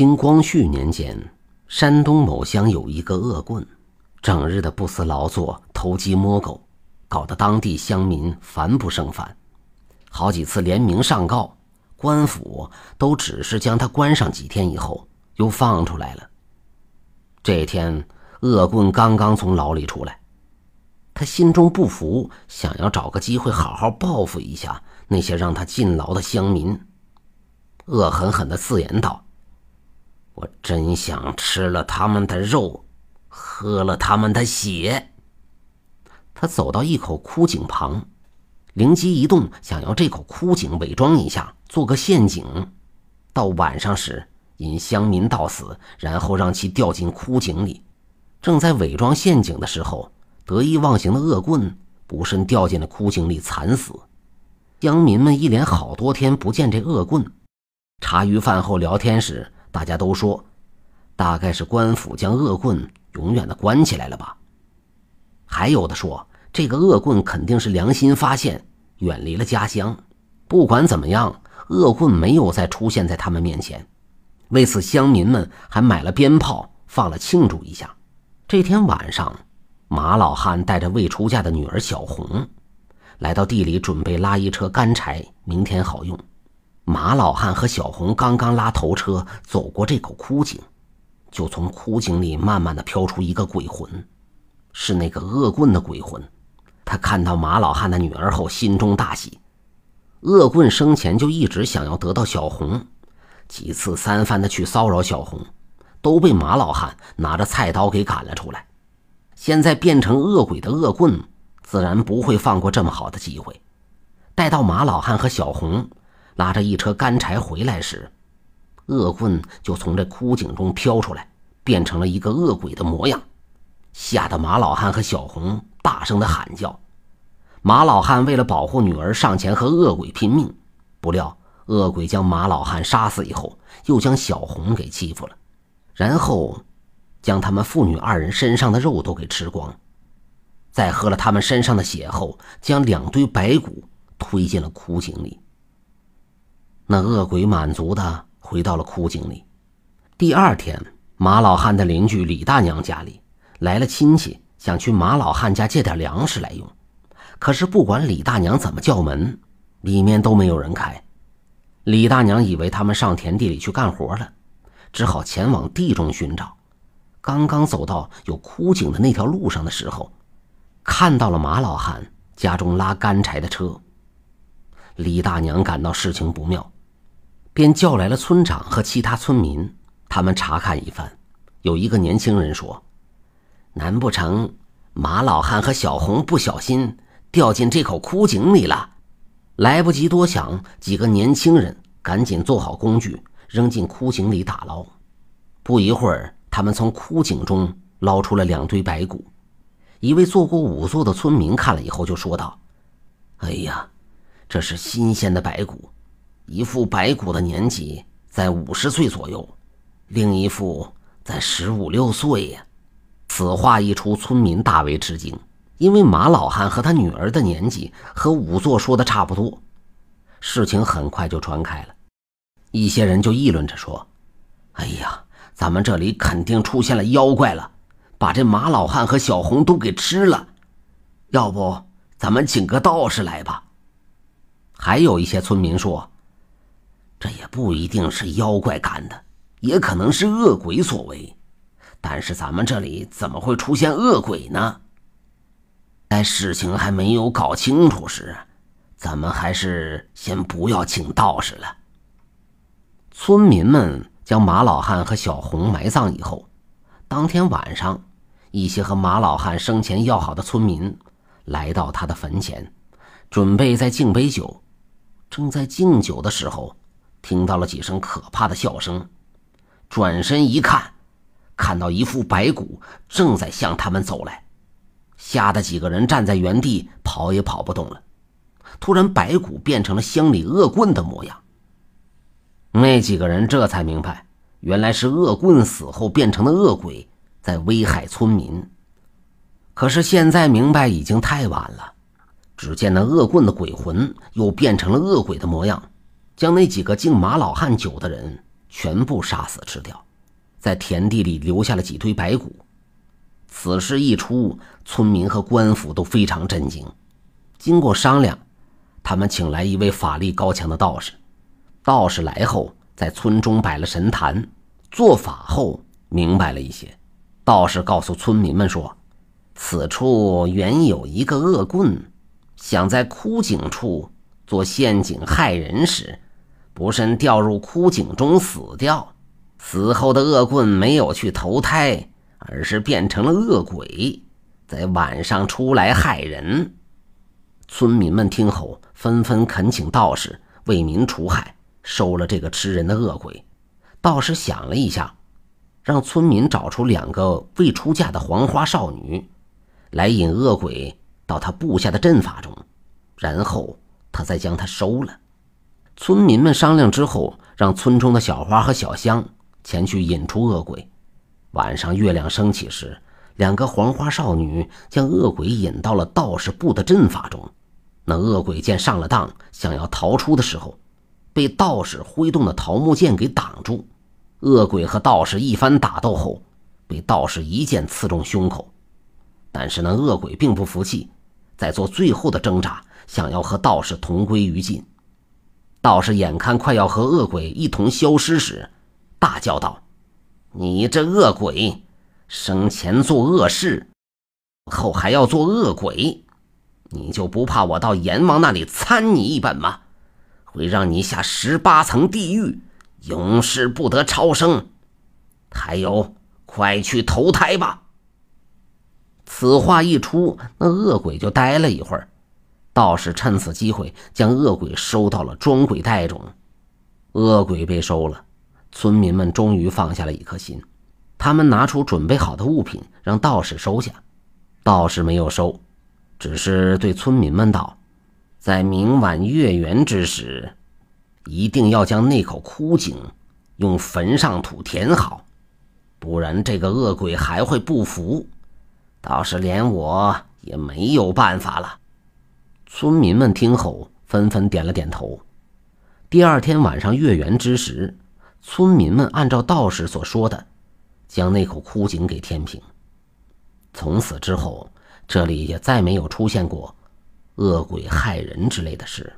清光绪年间，山东某乡有一个恶棍，整日的不思劳作，偷鸡摸狗，搞得当地乡民烦不胜烦。好几次联名上告，官府都只是将他关上几天，以后又放出来了。这天，恶棍刚刚从牢里出来，他心中不服，想要找个机会好好报复一下那些让他进牢的乡民，恶狠狠地自言道。我真想吃了他们的肉，喝了他们的血。他走到一口枯井旁，灵机一动，想要这口枯井伪装一下，做个陷阱，到晚上时引乡民到死，然后让其掉进枯井里。正在伪装陷阱的时候，得意忘形的恶棍不慎掉进了枯井里，惨死。乡民们一连好多天不见这恶棍，茶余饭后聊天时。大家都说，大概是官府将恶棍永远的关起来了吧。还有的说，这个恶棍肯定是良心发现，远离了家乡。不管怎么样，恶棍没有再出现在他们面前。为此，乡民们还买了鞭炮放了庆祝一下。这天晚上，马老汉带着未出嫁的女儿小红，来到地里准备拉一车干柴，明天好用。马老汉和小红刚刚拉头车走过这口枯井，就从枯井里慢慢的飘出一个鬼魂，是那个恶棍的鬼魂。他看到马老汉的女儿后，心中大喜。恶棍生前就一直想要得到小红，几次三番的去骚扰小红，都被马老汉拿着菜刀给赶了出来。现在变成恶鬼的恶棍，自然不会放过这么好的机会。待到马老汉和小红。拉着一车干柴回来时，恶棍就从这枯井中飘出来，变成了一个恶鬼的模样，吓得马老汉和小红大声的喊叫。马老汉为了保护女儿，上前和恶鬼拼命。不料恶鬼将马老汉杀死以后，又将小红给欺负了，然后将他们父女二人身上的肉都给吃光，在喝了他们身上的血后，将两堆白骨推进了枯井里。那恶鬼满足的回到了枯井里。第二天，马老汉的邻居李大娘家里来了亲戚，想去马老汉家借点粮食来用。可是不管李大娘怎么叫门，里面都没有人开。李大娘以为他们上田地里去干活了，只好前往地中寻找。刚刚走到有枯井的那条路上的时候，看到了马老汉家中拉干柴的车。李大娘感到事情不妙。便叫来了村长和其他村民，他们查看一番。有一个年轻人说：“难不成马老汉和小红不小心掉进这口枯井里了？”来不及多想，几个年轻人赶紧做好工具，扔进枯井里打捞。不一会儿，他们从枯井中捞出了两堆白骨。一位做过仵作的村民看了以后就说道：“哎呀，这是新鲜的白骨。”一副白骨的年纪在五十岁左右，另一副在十五六岁呀。此话一出，村民大为吃惊，因为马老汉和他女儿的年纪和仵作说的差不多。事情很快就传开了，一些人就议论着说：“哎呀，咱们这里肯定出现了妖怪了，把这马老汉和小红都给吃了。要不咱们请个道士来吧。”还有一些村民说。这也不一定是妖怪干的，也可能是恶鬼所为。但是咱们这里怎么会出现恶鬼呢？在事情还没有搞清楚时，咱们还是先不要请道士了。村民们将马老汉和小红埋葬以后，当天晚上，一些和马老汉生前要好的村民来到他的坟前，准备再敬杯酒。正在敬酒的时候。听到了几声可怕的笑声，转身一看，看到一副白骨正在向他们走来，吓得几个人站在原地，跑也跑不动了。突然，白骨变成了乡里恶棍的模样。那几个人这才明白，原来是恶棍死后变成的恶鬼在危害村民。可是现在明白已经太晚了。只见那恶棍的鬼魂又变成了恶鬼的模样。将那几个敬马老汉酒的人全部杀死吃掉，在田地里留下了几堆白骨。此事一出，村民和官府都非常震惊。经过商量，他们请来一位法力高强的道士。道士来后，在村中摆了神坛，做法后明白了一些。道士告诉村民们说：“此处原有一个恶棍，想在枯井处做陷阱害人时。”不慎掉入枯井中死掉，死后的恶棍没有去投胎，而是变成了恶鬼，在晚上出来害人。村民们听后，纷纷恳请道士为民除害，收了这个吃人的恶鬼。道士想了一下，让村民找出两个未出嫁的黄花少女，来引恶鬼到他布下的阵法中，然后他再将他收了。村民们商量之后，让村中的小花和小香前去引出恶鬼。晚上月亮升起时，两个黄花少女将恶鬼引到了道士布的阵法中。那恶鬼见上了当，想要逃出的时候，被道士挥动的桃木剑给挡住。恶鬼和道士一番打斗后，被道士一剑刺中胸口。但是那恶鬼并不服气，在做最后的挣扎，想要和道士同归于尽。道士眼看快要和恶鬼一同消失时，大叫道：“你这恶鬼，生前做恶事，后还要做恶鬼，你就不怕我到阎王那里参你一本吗？会让你下十八层地狱，永世不得超生。还有，快去投胎吧！”此话一出，那恶鬼就呆了一会儿。道士趁此机会将恶鬼收到了装鬼袋中，恶鬼被收了，村民们终于放下了一颗心。他们拿出准备好的物品让道士收下，道士没有收，只是对村民们道：“在明晚月圆之时，一定要将那口枯井用坟上土填好，不然这个恶鬼还会不服，倒是连我也没有办法了。”村民们听后纷纷点了点头。第二天晚上月圆之时，村民们按照道士所说的，将那口枯井给填平。从此之后，这里也再没有出现过恶鬼害人之类的事。